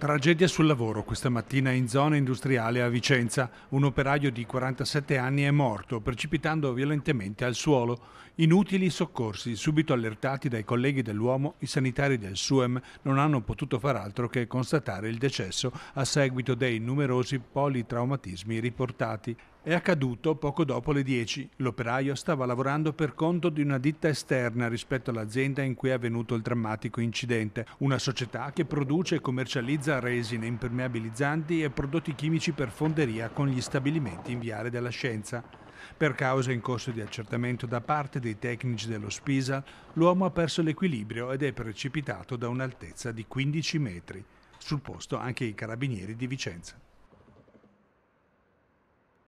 Tragedia sul lavoro questa mattina in zona industriale a Vicenza. Un operaio di 47 anni è morto precipitando violentemente al suolo. Inutili soccorsi, subito allertati dai colleghi dell'uomo, i sanitari del SUEM non hanno potuto far altro che constatare il decesso a seguito dei numerosi politraumatismi riportati. È accaduto poco dopo le 10. L'operaio stava lavorando per conto di una ditta esterna rispetto all'azienda in cui è avvenuto il drammatico incidente, una società che produce e commercializza utilizza resine impermeabilizzanti e prodotti chimici per fonderia con gli stabilimenti in viale della scienza. Per causa in corso di accertamento da parte dei tecnici dello Spisa, l'uomo ha perso l'equilibrio ed è precipitato da un'altezza di 15 metri. Sul posto anche i carabinieri di Vicenza.